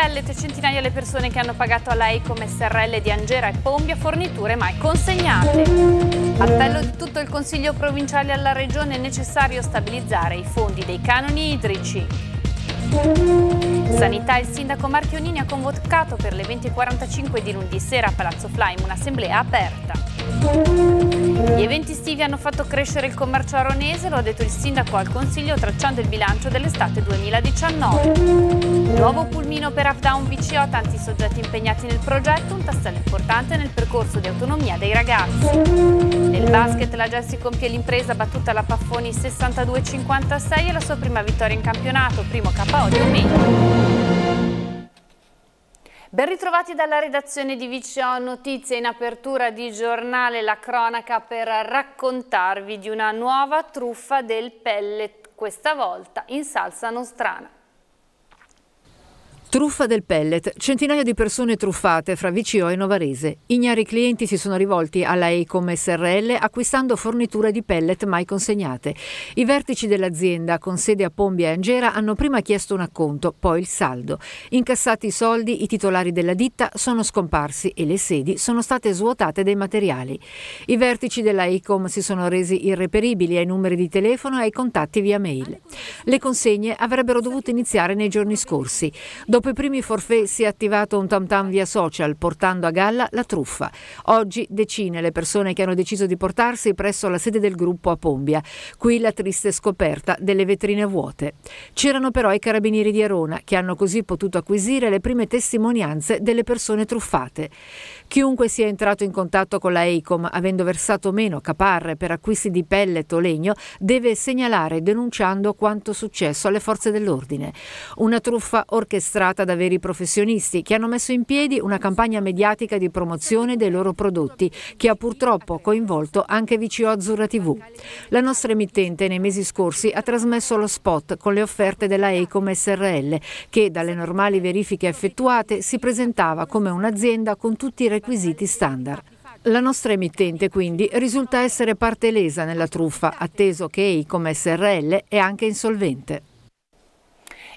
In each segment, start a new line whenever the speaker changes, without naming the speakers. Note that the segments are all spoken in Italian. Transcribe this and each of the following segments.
pellet, centinaia le persone che hanno pagato a lei come SRL di Angera e Pombia forniture mai consegnate. Appello di tutto il Consiglio provinciale alla Regione è necessario stabilizzare i fondi dei canoni idrici. Sanità, il sindaco Marchionini ha convocato per le 20.45 di lunedì sera a Palazzo Flaim un'assemblea aperta. Gli eventi estivi hanno fatto crescere il commercio aronese, lo ha detto il sindaco al Consiglio tracciando il bilancio dell'estate 2019. Nuovo pulmino per Updown BCO, tanti soggetti impegnati nel progetto, un tassello importante nel percorso di autonomia dei ragazzi. Nel basket la Jessi compie l'impresa battuta alla Paffoni 62-56 e la sua prima vittoria in campionato, primo KO di Omegno. Ben ritrovati dalla redazione di Vicio Notizie in apertura di giornale La Cronaca per raccontarvi di una nuova truffa del pellet, questa volta in salsa nostrana.
Truffa del pellet. Centinaia di persone truffate fra VCO e Novarese. Ignari clienti si sono rivolti alla Ecom SRL acquistando forniture di pellet mai consegnate. I vertici dell'azienda con sede a Pombia e Angera hanno prima chiesto un acconto, poi il saldo. Incassati i soldi, i titolari della ditta sono scomparsi e le sedi sono state svuotate dei materiali. I vertici della Ecom si sono resi irreperibili ai numeri di telefono e ai contatti via mail. Le consegne avrebbero dovuto iniziare nei giorni scorsi. Dopo Dopo i primi forfè si è attivato un tam tam via social portando a galla la truffa. Oggi decine le persone che hanno deciso di portarsi presso la sede del gruppo a Pombia. Qui la triste scoperta delle vetrine vuote. C'erano però i carabinieri di Arona che hanno così potuto acquisire le prime testimonianze delle persone truffate. Chiunque sia entrato in contatto con la EICOM avendo versato meno caparre per acquisti di pellet o legno deve segnalare denunciando quanto successo alle forze dell'ordine. Una truffa orchestrata curata da veri professionisti che hanno messo in piedi una campagna mediatica di promozione dei loro prodotti che ha purtroppo coinvolto anche VCO Azzurra TV. La nostra emittente nei mesi scorsi ha trasmesso lo spot con le offerte della Ecom SRL che dalle normali verifiche effettuate si presentava come un'azienda con tutti i requisiti standard. La nostra emittente quindi risulta essere parte lesa nella truffa, atteso che Ecom SRL è anche insolvente.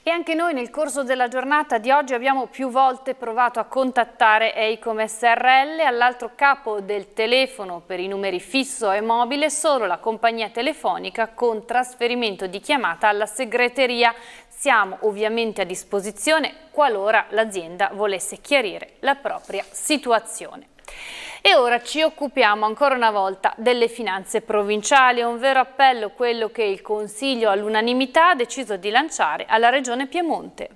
E anche noi nel corso della giornata di oggi abbiamo più volte provato a contattare Eicom SRL, all'altro capo del telefono per i numeri fisso e mobile solo la compagnia telefonica con trasferimento di chiamata alla segreteria. Siamo ovviamente a disposizione qualora l'azienda volesse chiarire la propria situazione. E ora ci occupiamo ancora una volta delle finanze provinciali, un vero appello quello che il Consiglio all'unanimità ha deciso di lanciare alla Regione Piemonte.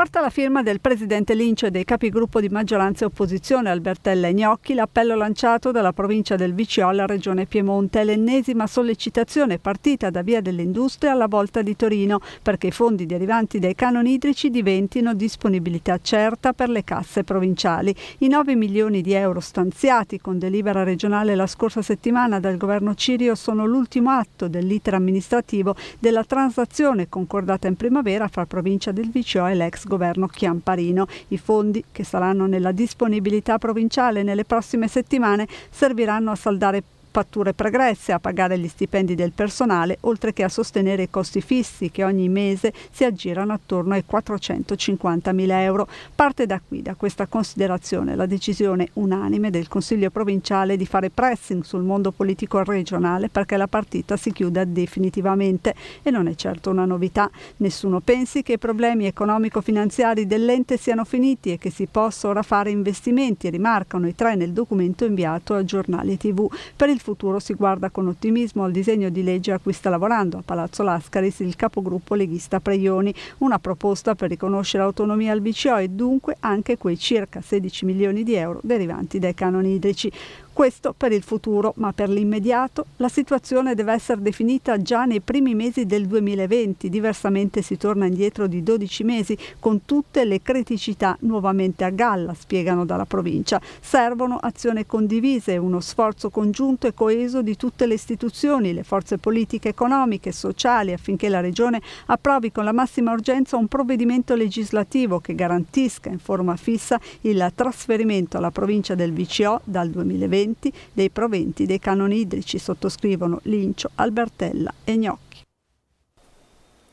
Porta la firma del presidente Lincio e dei capigruppo di maggioranza e opposizione Albertella e Gnocchi l'appello lanciato dalla provincia del VCO alla regione Piemonte, l'ennesima sollecitazione partita da Via dell'Industria alla volta di Torino perché i fondi derivanti dai canoni idrici diventino disponibilità certa per le casse provinciali. I 9 milioni di euro stanziati con delibera regionale la scorsa settimana dal governo Cirio sono l'ultimo atto dell'iter amministrativo della transazione concordata in primavera fra provincia del VCO e l'ex governo Chiamparino. I fondi, che saranno nella disponibilità provinciale nelle prossime settimane, serviranno a saldare fatture pregresse, a pagare gli stipendi del personale, oltre che a sostenere i costi fissi che ogni mese si aggirano attorno ai 450.000 euro. Parte da qui, da questa considerazione, la decisione unanime del Consiglio provinciale di fare pressing sul mondo politico regionale perché la partita si chiuda definitivamente e non è certo una novità. Nessuno pensi che i problemi economico-finanziari dell'ente siano finiti e che si possa ora fare investimenti, rimarcano i tre nel documento inviato a giornali e tv. Per il il futuro si guarda con ottimismo al disegno di legge a cui sta lavorando a Palazzo Lascaris il capogruppo leghista Preioni, una proposta per riconoscere autonomia al BCO e dunque anche quei circa 16 milioni di euro derivanti dai canoni idrici. Questo per il futuro, ma per l'immediato la situazione deve essere definita già nei primi mesi del 2020, diversamente si torna indietro di 12 mesi con tutte le criticità nuovamente a galla, spiegano dalla provincia. Servono azioni condivise, uno sforzo congiunto e coeso di tutte le istituzioni, le forze politiche, economiche, e sociali, affinché la Regione approvi con la massima urgenza un provvedimento legislativo che garantisca in forma fissa il trasferimento alla provincia del VCO dal 2020 proventi dei proventi dei canoni idrici, sottoscrivono Lincio, Albertella e Gnocchi.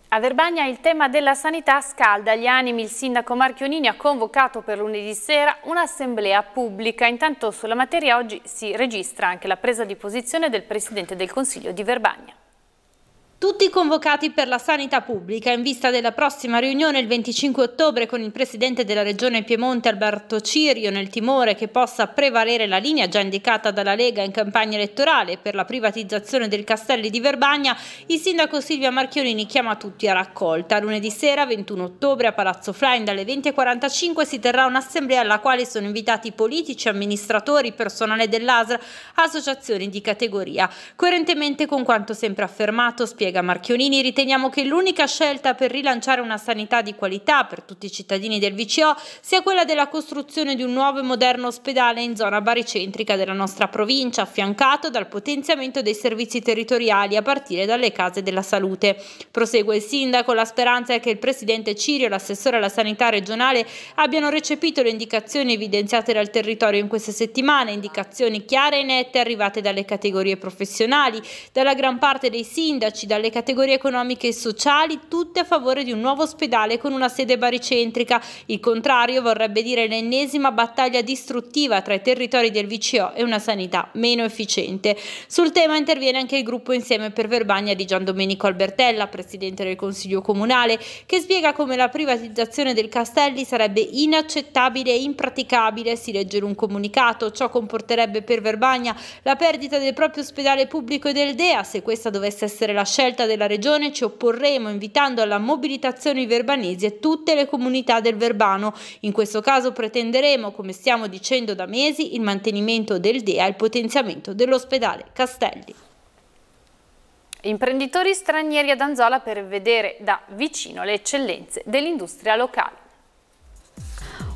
A Verbagna il tema della sanità scalda gli animi. Il sindaco Marchionini ha convocato per lunedì sera un'assemblea pubblica. Intanto sulla materia
oggi si registra anche la presa di posizione del presidente del Consiglio di Verbagna tutti convocati per la sanità pubblica in vista della prossima riunione il 25 ottobre con il presidente della regione Piemonte Alberto Cirio nel timore che possa prevalere la linea già indicata dalla Lega in campagna elettorale per la privatizzazione del Castelli di Verbagna, il sindaco Silvia Marchionini chiama tutti a raccolta. Lunedì sera 21 ottobre a Palazzo Flain dalle 20.45 si terrà un'assemblea alla quale sono invitati politici, amministratori, personale dell'ASR, associazioni di categoria. Coerentemente con quanto sempre affermato spiega Lega Marchionini riteniamo che l'unica scelta per rilanciare una sanità di qualità per tutti i cittadini del VCO sia quella della costruzione di un nuovo e moderno ospedale in zona baricentrica della nostra provincia, affiancato dal potenziamento dei servizi territoriali a partire dalle case della salute. Prosegue il sindaco, la speranza è che il presidente Cirio e l'assessore alla sanità regionale abbiano recepito le indicazioni evidenziate dal territorio in queste settimane, indicazioni chiare e nette arrivate dalle categorie professionali, dalla gran parte dei sindaci, dalle categorie economiche e sociali, tutte a favore di un nuovo ospedale con una sede baricentrica. Il contrario vorrebbe dire l'ennesima battaglia distruttiva tra i territori del VCO e una sanità meno efficiente. Sul tema interviene anche il gruppo Insieme per Verbagna di Gian Domenico Albertella, presidente del Consiglio Comunale, che spiega come la privatizzazione del Castelli sarebbe inaccettabile e impraticabile, si legge in un comunicato. Ciò comporterebbe per Verbagna la perdita del proprio ospedale pubblico e del DEA se questa dovesse essere la scelta scelta della Regione ci opporremo invitando alla mobilitazione i verbanesi e tutte le comunità del Verbano. In questo caso pretenderemo, come stiamo dicendo da mesi, il mantenimento del DEA e il potenziamento dell'ospedale Castelli. Imprenditori
stranieri ad Anzola per vedere da vicino le eccellenze dell'industria locale.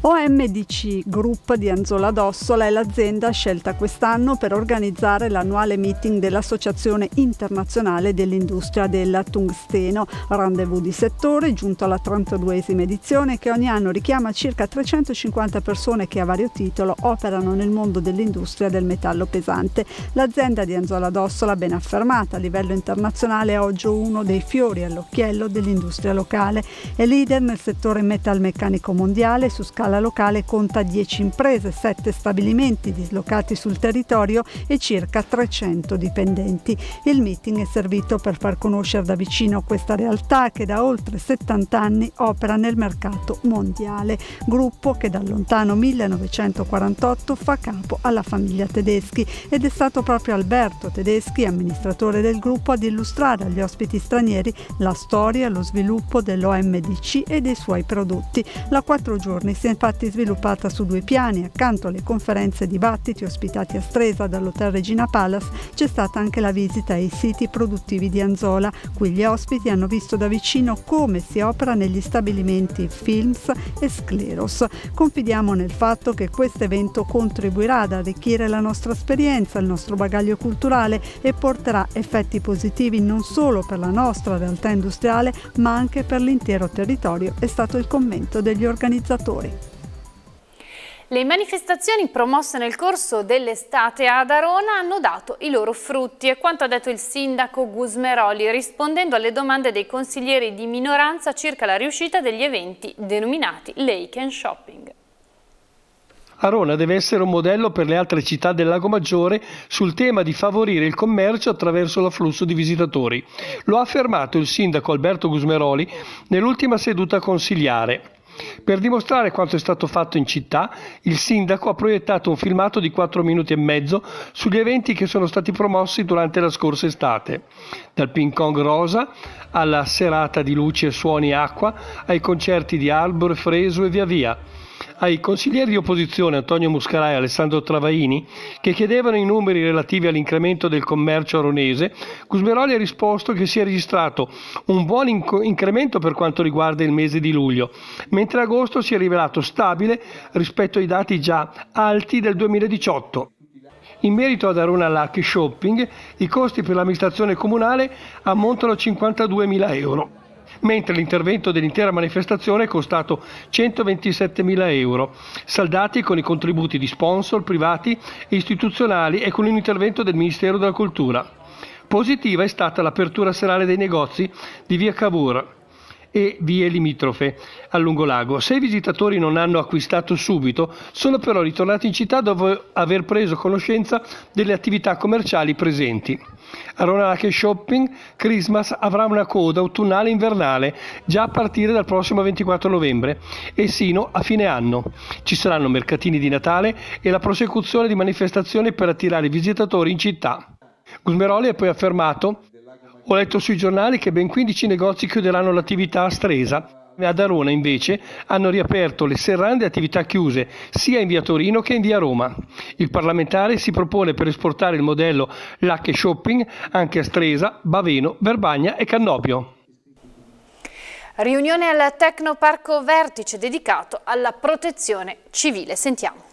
OMDC Group di Anzola d'Ossola è l'azienda scelta quest'anno per organizzare l'annuale meeting dell'Associazione Internazionale dell'Industria del Tungsteno, rendezvous di settore giunto alla 32esima edizione che ogni anno richiama circa 350 persone che a vario titolo operano nel mondo dell'industria del metallo pesante. L'azienda di Anzola d'Ossola, ben affermata a livello internazionale, è oggi uno dei fiori all'occhiello dell'industria locale. È leader nel settore metalmeccanico mondiale su scala alla locale conta 10 imprese, 7 stabilimenti dislocati sul territorio e circa 300 dipendenti. Il meeting è servito per far conoscere da vicino questa realtà che da oltre 70 anni opera nel mercato mondiale, gruppo che dal lontano 1948 fa capo alla famiglia Tedeschi ed è stato proprio Alberto Tedeschi, amministratore del gruppo, ad illustrare agli ospiti stranieri la storia e lo sviluppo dell'OMDC e dei suoi prodotti. La quattro giorni si è infatti sviluppata su due piani, accanto alle conferenze e dibattiti ospitati a Stresa dall'Hotel Regina Palace c'è stata anche la visita ai siti produttivi di Anzola, cui gli ospiti hanno visto da vicino come si opera negli stabilimenti Films e Scleros. Confidiamo nel fatto che questo evento contribuirà ad arricchire la nostra esperienza, il nostro bagaglio culturale e porterà effetti positivi non solo per la nostra realtà industriale ma anche per l'intero territorio, è stato il commento degli organizzatori.
Le manifestazioni promosse nel corso dell'estate ad Arona hanno dato i loro frutti e quanto ha detto il sindaco Gusmeroli rispondendo alle domande dei consiglieri di minoranza circa la riuscita degli eventi denominati Lake and Shopping.
Arona deve essere un modello per le altre città del Lago Maggiore sul tema di favorire il commercio attraverso l'afflusso di visitatori. Lo ha affermato il sindaco Alberto Gusmeroli nell'ultima seduta consigliare. Per dimostrare quanto è stato fatto in città, il sindaco ha proiettato un filmato di 4 minuti e mezzo sugli eventi che sono stati promossi durante la scorsa estate, dal ping pong rosa alla serata di luci e suoni e acqua, ai concerti di Albor, Fresu e via via ai consiglieri di opposizione Antonio Muscarai e Alessandro Travaini, che chiedevano i numeri relativi all'incremento del commercio aronese, Cusmeroli ha risposto che si è registrato un buon inc- incremento per quanto riguarda il mese di luglio, mentre agosto si è rivelato stabile rispetto ai dati già alti del 2018. In merito ad Arona Lucky Shopping, i costi per l'amministrazione comunale ammontano a 52.000 euro mentre l'intervento dell'intera manifestazione è costato 127.000 euro, saldati con i contributi di sponsor privati e istituzionali e con un intervento del Ministero della Cultura. Positiva è stata l'apertura serale dei negozi di via Cavour, e vie limitrofe a lungo lago. Se i visitatori non hanno acquistato subito, sono però ritornati in città dopo aver preso conoscenza delle attività commerciali presenti. Aronake Shopping Christmas avrà una coda autunnale e invernale già a partire dal prossimo 24 novembre e sino a fine anno. Ci saranno mercatini di Natale e la prosecuzione di manifestazioni per attirare i visitatori in città. Gusmeroli ha poi affermato ho letto sui giornali che ben 15 negozi chiuderanno l'attività a Stresa. Ad Arona invece hanno riaperto le serrande attività chiuse sia in via Torino che in via Roma. Il parlamentare si propone per esportare il modello Lucky Shopping anche a Stresa, Baveno, Verbagna e Cannobio.
Riunione al Tecnoparco Vertice dedicato alla protezione civile. Sentiamo.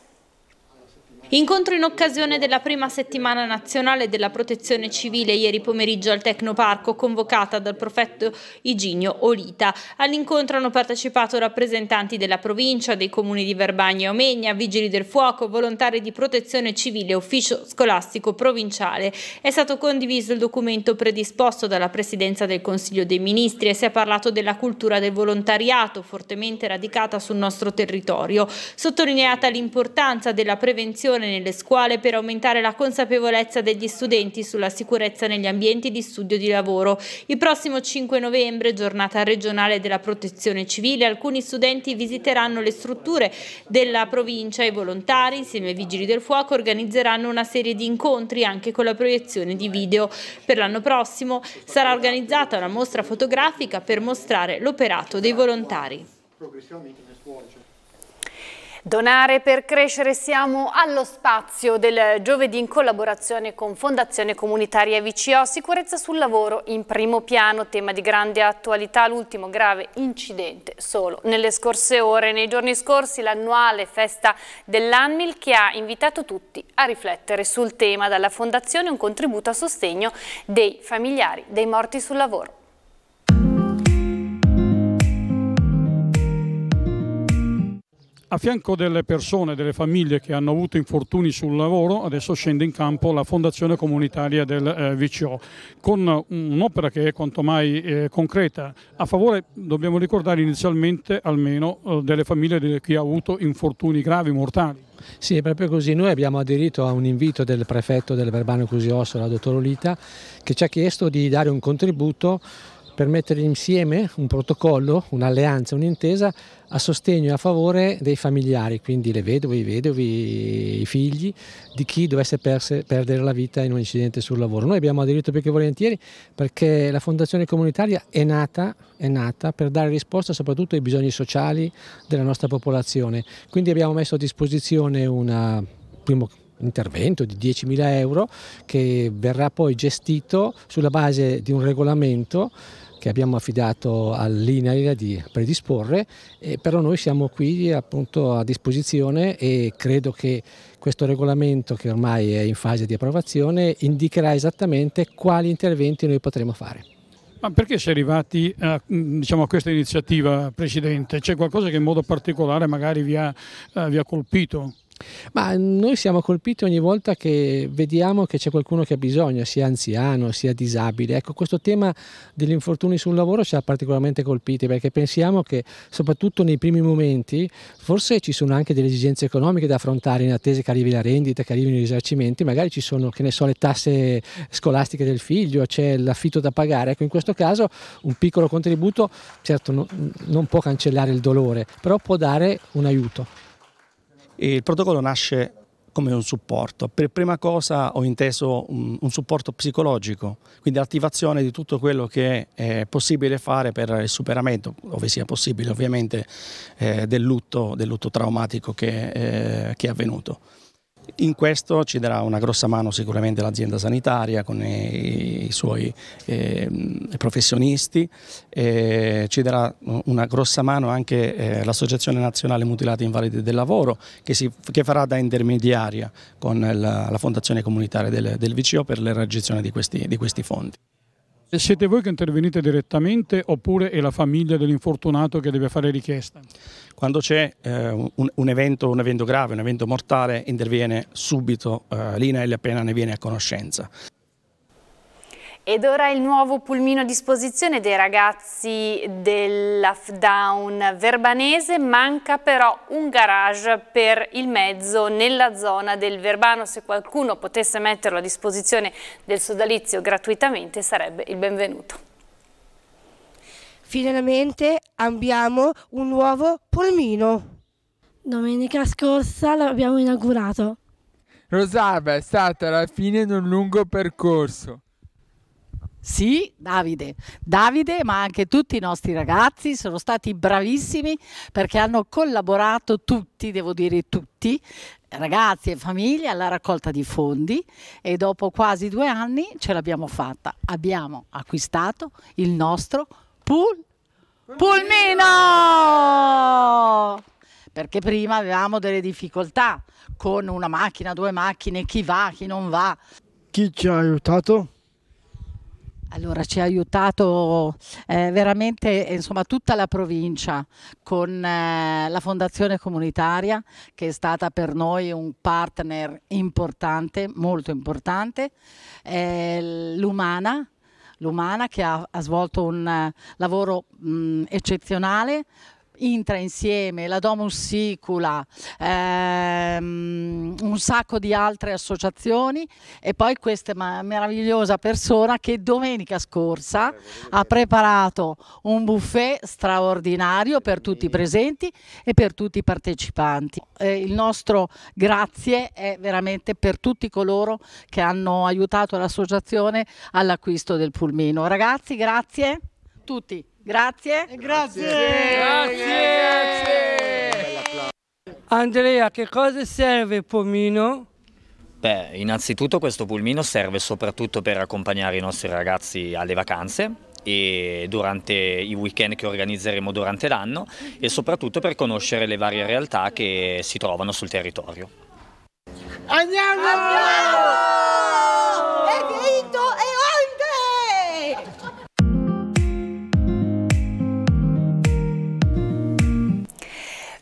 Incontro in occasione della prima settimana nazionale della protezione civile ieri pomeriggio al Tecnoparco convocata dal prefetto Iginio Olita. All'incontro hanno partecipato rappresentanti della provincia, dei comuni di Verbagna e Omegna, vigili del fuoco, volontari di protezione civile, e ufficio scolastico provinciale. È stato condiviso il documento predisposto dalla Presidenza del Consiglio dei Ministri e si è parlato della cultura del volontariato fortemente radicata sul nostro territorio. Sottolineata l'importanza della prevenzione formazione nelle scuole per aumentare la consapevolezza degli studenti sulla sicurezza negli ambienti di studio e di lavoro. Il prossimo 5 novembre, giornata regionale della protezione civile, alcuni studenti visiteranno le strutture della provincia e i volontari, insieme ai vigili del fuoco, organizzeranno una serie di incontri anche con la proiezione di video. Per l'anno prossimo sarà organizzata una mostra fotografica per mostrare l'operato dei volontari.
Progressivamente nel scuole.
Donare per crescere siamo allo spazio del giovedì in collaborazione con Fondazione Comunitaria VCO Sicurezza sul lavoro in primo piano, tema di grande attualità, l'ultimo grave incidente solo nelle scorse ore. Nei giorni scorsi l'annuale festa dell'ANMIL che ha invitato tutti a riflettere sul tema dalla Fondazione un contributo a sostegno dei familiari dei morti sul lavoro.
A fianco delle persone, delle famiglie che hanno avuto infortuni sul lavoro, adesso scende in campo la Fondazione Comunitaria del eh, VCO, con mm, un'opera che è quanto mai eh, concreta, a favore, dobbiamo ricordare inizialmente almeno, eh, delle famiglie di chi ha avuto infortuni gravi, mortali. Sì, è proprio così. Noi abbiamo aderito a un invito
del prefetto del Verbano Cusiosso, la dottor Olita, che ci ha chiesto di dare un contributo per mettere insieme un protocollo, un'alleanza, un'intesa a sostegno e a favore dei familiari, quindi le vedove, i vedovi, i figli di chi dovesse perse, perdere la vita in un incidente sul lavoro. Noi abbiamo aderito più che volentieri perché la Fondazione Comunitaria è nata, è nata per dare risposta soprattutto ai bisogni sociali della nostra popolazione. Quindi abbiamo messo a disposizione un primo intervento di 10.000 euro che verrà poi gestito sulla base di un regolamento che abbiamo affidato all'INAIL di predisporre, eh, però noi siamo qui appunto a disposizione e credo che questo regolamento che ormai è in fase di approvazione indicherà esattamente quali interventi noi potremo fare.
Ma perché si è arrivati a, diciamo, a questa iniziativa, Presidente? C'è qualcosa che in modo particolare magari vi ha, eh, vi ha colpito?
Ma noi siamo colpiti ogni volta che vediamo che c'è qualcuno che ha bisogno, sia anziano, sia disabile. Ecco, questo tema degli infortuni sul lavoro ci ha particolarmente colpiti perché pensiamo che soprattutto nei primi momenti forse ci sono anche delle esigenze economiche da affrontare in attesa che arrivi la rendita, che arrivino i risarcimenti, magari ci sono, che ne so, le tasse scolastiche del figlio, c'è l'affitto da pagare. Ecco, in questo caso un piccolo contributo certo non può cancellare il dolore, però può dare un aiuto. Il protocollo nasce come un supporto. Per prima cosa ho inteso un, supporto psicologico, quindi l'attivazione di tutto quello che è possibile fare per il superamento, ove sia possibile ovviamente, eh, del, lutto, del, lutto, traumatico che eh, è avvenuto. In questo ci darà una grossa mano sicuramente l'azienda sanitaria con i, suoi eh, professionisti, eh, ci darà una grossa mano anche eh, l'Associazione Nazionale Mutilati Invalidi del Lavoro che, si, che farà da intermediaria con la, la Fondazione Comunitaria del, del, VCO per l'erogazione di, di questi fondi
siete voi che intervenite direttamente oppure è la famiglia dell'infortunato che deve fare richiesta? Quando
c'è eh, un, un, evento, un, evento, grave, un evento mortale, interviene subito eh, l'INAIL appena ne viene a conoscenza.
Ed ora il nuovo pulmino a disposizione dei ragazzi dell'Afdown verbanese, manca però un garage per il mezzo nella zona del Verbano, se qualcuno potesse metterlo a disposizione del sodalizio gratuitamente sarebbe il benvenuto.
Finalmente abbiamo un nuovo pulmino. Domenica scorsa l'abbiamo inaugurato.
Rosalba è stata la fine di un lungo percorso sì, Davide. Davide, ma anche tutti i nostri ragazzi sono stati bravissimi perché hanno collaborato tutti, devo dire tutti, ragazzi e famiglie alla raccolta di fondi e dopo quasi due anni ce l'abbiamo fatta. Abbiamo acquistato il nostro pul-
Pulmino!
Perché prima avevamo delle difficoltà con una macchina, due macchine, chi va, chi non va. Chi ci ha aiutato? Allora ci ha aiutato eh, veramente insomma, tutta la provincia con eh, la fondazione comunitaria che è stata per noi un partner importante, molto importante, eh, l'Umana, l'Umana che ha, ha, svolto un eh, lavoro mh, eccezionale Intra insieme, la Domus Sicula, ehm, un sacco di altre associazioni e poi questa meravigliosa persona che domenica scorsa ha preparato un buffet straordinario per tutti i presenti e per tutti i partecipanti. Eh, il nostro grazie è veramente per tutti coloro che hanno aiutato l'associazione all'acquisto del pulmino. Ragazzi, grazie tutti. Grazie. Grazie. Grazie. Andrea, che cosa serve Pomino?
Beh, innanzitutto questo pulmino serve soprattutto per accompagnare i nostri ragazzi alle vacanze e durante i weekend che organizzeremo durante l'anno e soprattutto per conoscere le
varie realtà che si trovano sul territorio.
Andiamo!
Andiamo!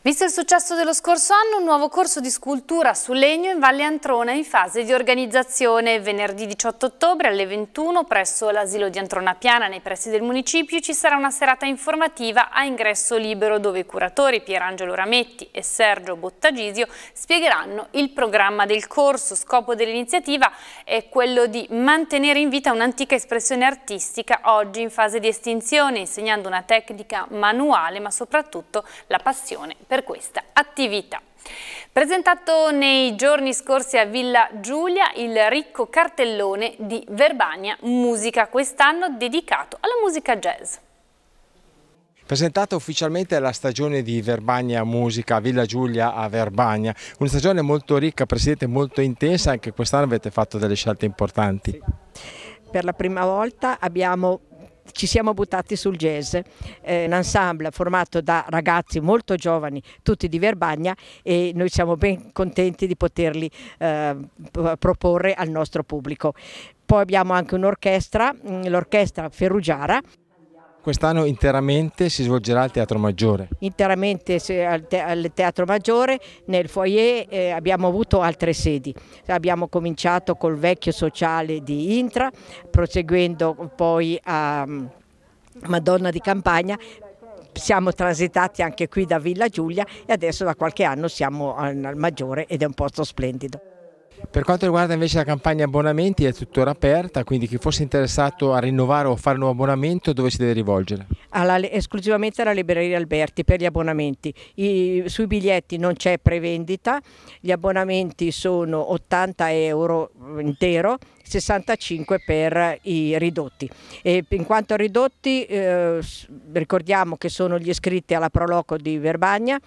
Visto il successo dello scorso anno, un nuovo corso di scultura su legno in Valle Antrona in fase di organizzazione. Venerdì 18 ottobre alle 21 presso l'asilo di Antrona Piana nei pressi del municipio ci sarà una serata informativa a ingresso libero dove i curatori Pierangelo Rametti e Sergio Bottagisio spiegheranno il programma del corso. Scopo dell'iniziativa è quello di mantenere in vita un'antica espressione artistica oggi in fase di estinzione, insegnando una tecnica manuale ma soprattutto la passione per per questa attività. Presentato nei giorni scorsi a Villa Giulia il ricco cartellone di Verbania Musica, quest'anno dedicato alla musica jazz.
Presentata ufficialmente la stagione di Verbania Musica, Villa Giulia a Verbania, una stagione molto ricca, Presidente, molto intensa, anche quest'anno avete fatto delle scelte importanti.
Per la prima volta abbiamo ci siamo buttati sul jazz, eh, un ensemble formato da ragazzi molto giovani, tutti di Verbagna e noi siamo ben contenti di poterli eh, proporre al nostro pubblico. Poi abbiamo anche un'orchestra, mm, l'orchestra Ferrugiara.
Quest'anno interamente si svolgerà al Teatro Maggiore?
Interamente al, Teatro Maggiore, nel foyer eh, abbiamo avuto altre sedi, abbiamo cominciato col vecchio sociale di Intra, proseguendo poi a mm, Madonna di Campagna, siamo transitati anche qui da Villa Giulia e adesso da qualche anno siamo al Maggiore ed è un posto splendido. Per quanto riguarda invece
la campagna abbonamenti è tuttora aperta, quindi chi fosse interessato a rinnovare o fare un nuovo abbonamento dove si deve rivolgere?
Alla, esclusivamente alla libreria Alberti per gli abbonamenti. I, sui biglietti non c'è prevendita, gli abbonamenti sono 80 euro intero, 65 per i ridotti. E in quanto a ridotti eh, ricordiamo che sono gli iscritti alla Proloco di Verbagna,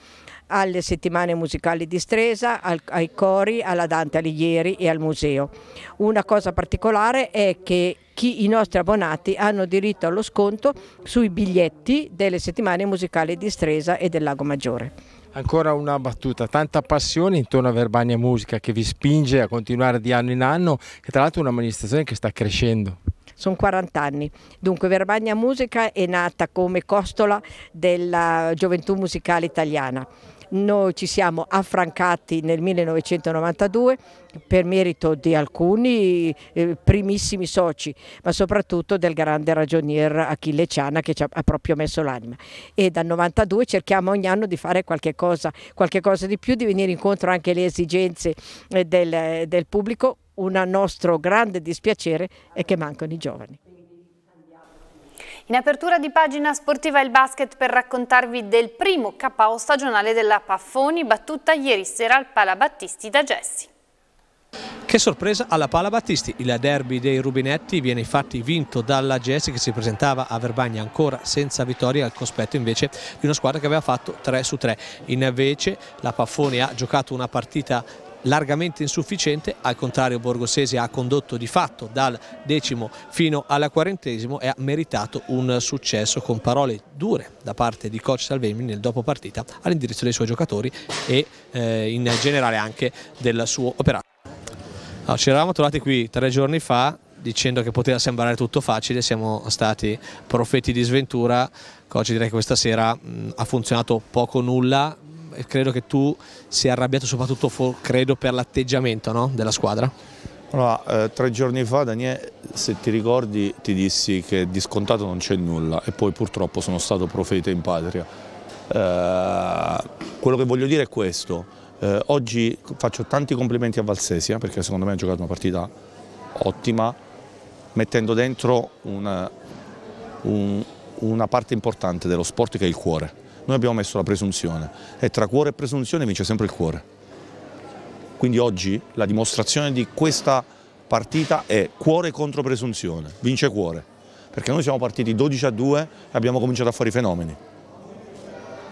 alle settimane musicali di Stresa, al, ai cori, alla Dante Alighieri e al museo. Una cosa particolare è che chi, i nostri abbonati hanno diritto allo sconto sui biglietti delle settimane musicali di Stresa e del Lago Maggiore.
Ancora una battuta, tanta passione intorno a Verbania Musica che vi spinge a continuare di anno in anno, che tra l'altro è un'amministrazione che sta crescendo
sono 40 anni. Dunque Verbania Musica è nata come costola della gioventù musicale italiana noi ci siamo affrancati nel 1992 per merito di alcuni eh, primissimi soci, ma soprattutto del grande ragionier Achille Ciana che ci ha proprio messo l'anima. E dal 92 cerchiamo ogni anno di fare qualche cosa, qualche cosa di più, di venire incontro anche alle esigenze eh, del, del pubblico. Un nostro grande dispiacere è che mancano i giovani.
In apertura di pagina sportiva il basket per raccontarvi del primo KO stagionale della Paffoni battuta ieri sera al Palabattisti da Gessi.
Che sorpresa alla Pala Battisti, il derby dei Rubinetti viene infatti vinto dalla Gessi che si presentava a Verbagna ancora senza vittoria al cospetto invece di una squadra che aveva fatto 3 su 3. Invece la Paffoni ha giocato una partita largamente insufficiente, al contrario Borgosesi ha condotto di fatto dal decimo fino alla quarantesimo e ha meritato un successo con parole dure da parte di coach Salvemi nel dopopartita all'indirizzo dei suoi giocatori e eh, in generale anche del suo operato. Allora, ci eravamo trovati qui tre giorni fa dicendo che poteva sembrare tutto facile, siamo stati profeti di sventura, coach direi che questa sera mh, ha funzionato poco o nulla, credo che tu sia arrabbiato soprattutto credo, per l'atteggiamento no? della squadra.
Allora, eh, tre giorni fa, Daniele, se ti ricordi, ti dissi che di scontato non c'è nulla e poi purtroppo sono stato profeta in patria. Eh, quello che voglio dire è questo. Eh, oggi faccio tanti complimenti a Valsesia perché secondo me ha giocato una partita ottima, mettendo dentro una, un, una parte importante dello sport che è il cuore noi abbiamo messo la presunzione e tra cuore e presunzione vince sempre il cuore. Quindi oggi la dimostrazione di questa partita è cuore contro presunzione, vince cuore, perché noi siamo partiti 12 a 2 e abbiamo cominciato a fare i fenomeni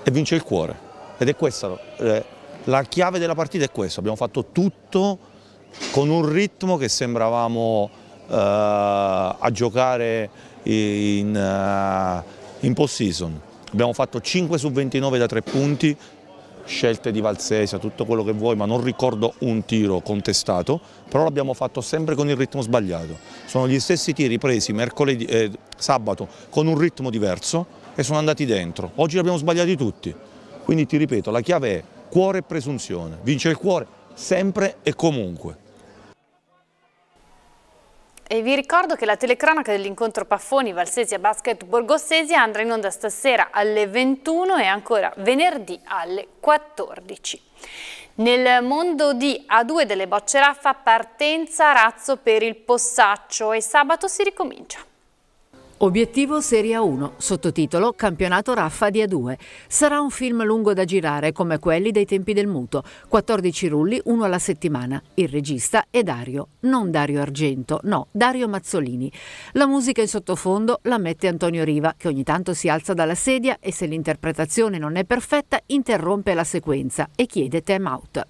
e vince il cuore ed è questa, eh, la chiave della partita è questa, abbiamo fatto tutto con un ritmo che sembravamo eh, a giocare in, eh, in post-season Abbiamo fatto 5 su 29 da 3 punti, scelte di Valsesia, tutto quello che vuoi, ma non ricordo un tiro contestato, però l'abbiamo fatto sempre con il ritmo sbagliato. Sono gli stessi tiri presi mercoledì, eh, sabato con un ritmo diverso e sono andati dentro. Oggi li abbiamo sbagliati tutti. Quindi ti ripeto, la chiave è cuore e presunzione. Vince il cuore sempre e comunque.
E vi ricordo che la telecronaca dell'incontro Paffoni Valsesia Basket Borgossesia andrà in onda stasera alle 21 e ancora venerdì alle 14. Nel mondo di A2 delle bocce raffa partenza razzo per il Possaccio e sabato si ricomincia.
Obiettivo Serie 1, sottotitolo Campionato Raffa di A2. Sarà un film lungo da girare come quelli dei tempi del muto, 14 rulli, uno alla settimana. Il regista è Dario, non Dario Argento, no, Dario Mazzolini. La musica in sottofondo la mette Antonio Riva, che ogni tanto si alza dalla sedia e se l'interpretazione non è perfetta interrompe la sequenza e chiede time out.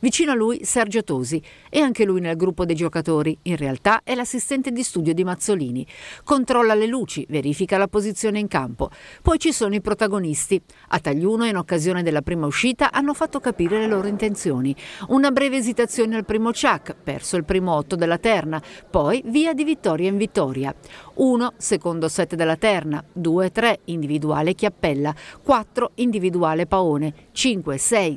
Vicino a lui Sergio Tosi, e anche lui nel gruppo dei giocatori. In realtà è l'assistente di studio di Mazzolini. Controlla le luci, verifica la posizione in campo. Poi ci sono i protagonisti. A Tagliuno, in occasione della prima uscita, hanno fatto capire le loro intenzioni. Una breve esitazione al primo ciak, perso il primo otto della terna, poi via di vittoria in vittoria. 1, secondo set della terna, 2-3 individuale Chiappella, 4 individuale Paone, 5-6-7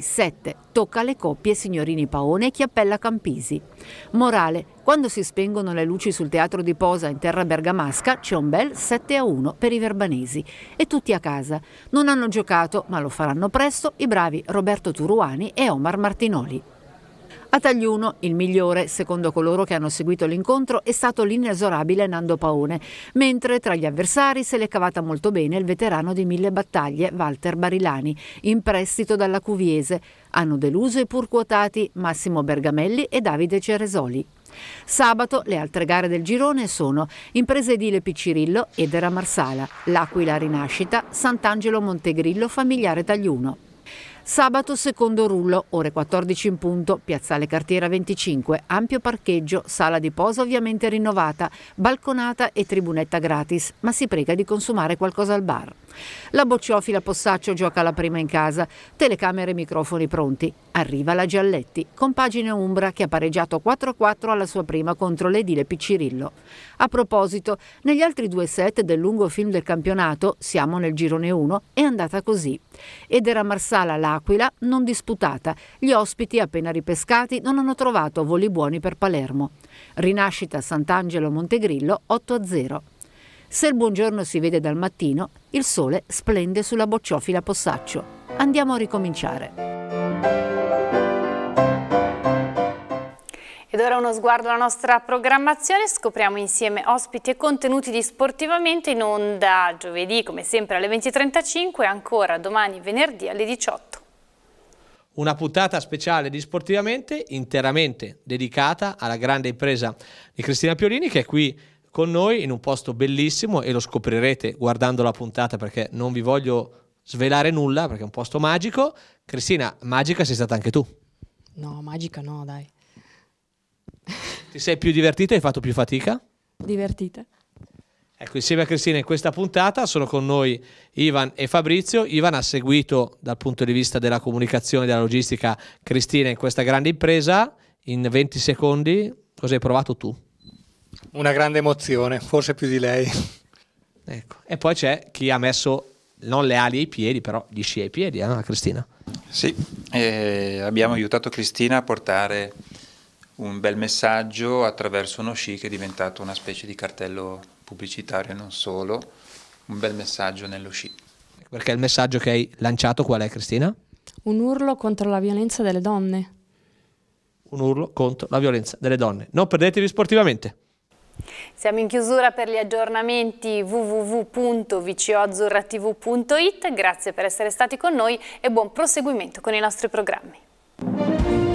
tocca alle coppie Signorini Paone e Chiappella Campisi. Morale, quando si spengono le luci sul teatro di Posa in terra bergamasca c'è un bel 7 a 1 per i verbanesi e tutti a casa. Non hanno giocato, ma lo faranno presto, i bravi Roberto Turuani e Omar Martinoli. A Tagliuno, il migliore, secondo coloro che hanno seguito l'incontro, è stato l'inesorabile Nando Paone, mentre tra gli avversari se l'è cavata molto bene il veterano di mille battaglie Walter Barilani, in prestito dalla Cuviese. Hanno deluso i pur quotati Massimo Bergamelli e Davide Ceresoli. Sabato le altre gare del girone sono Impresa Edile Piccirillo, Edera Marsala, L'Aquila Rinascita, Sant'Angelo Montegrillo, Familiare Tagliuno. Sabato secondo rullo, ore 14 in punto, piazzale Cartiera 25, ampio parcheggio, sala di posa ovviamente rinnovata, balconata e tribunetta gratis, ma si prega di consumare qualcosa al bar. La bocciofila Possaccio gioca la prima in casa, telecamere e microfoni pronti. Arriva la Gialletti, compagine Umbra che ha pareggiato 4-4 alla sua prima contro l'Edile Piccirillo. A proposito, negli altri due set del lungo film del campionato, siamo nel girone 1, è andata così. Ed era Marsala l'Aquila non disputata, gli ospiti appena ripescati non hanno trovato voli buoni per Palermo. Rinascita Sant'Angelo Montegrillo 8-0. Se il buongiorno si vede dal mattino, il sole splende sulla bocciofila Possaccio. Andiamo a ricominciare.
Ed ora uno sguardo alla nostra programmazione, scopriamo insieme ospiti e contenuti di Sportivamente in onda giovedì come sempre alle 20.35 e ancora domani venerdì alle 18.
Una puntata speciale di Sportivamente interamente dedicata alla grande impresa di Cristina Piolini che è qui con noi in un posto bellissimo e lo scoprirete guardando la puntata perché non vi voglio svelare nulla perché è un posto magico. Cristina, magica sei stata anche tu.
No, magica no, dai.
Ti sei più divertita e hai fatto più fatica?
Divertita.
Ecco, insieme a Cristina in questa puntata sono con noi Ivan e Fabrizio. Ivan ha seguito dal punto di vista della comunicazione e della logistica Cristina in questa grande impresa. In 20 secondi cosa hai provato tu? Una grande emozione, forse più di lei. Ecco. E poi c'è chi ha messo non le ali ai piedi, però gli sci ai piedi, eh, Cristina? Sì,
eh, abbiamo aiutato Cristina a portare un bel messaggio attraverso uno sci che è diventato una specie di cartello pubblicitario e non solo, un bel messaggio nello sci.
Perché il messaggio che hai lanciato qual è Cristina?
Un urlo contro la violenza delle donne.
Un urlo contro la violenza delle donne. Non perdetevi sportivamente.
Siamo in chiusura per gli aggiornamenti www.vcoazzurratv.it, grazie per essere stati con noi e buon proseguimento con i
nostri programmi.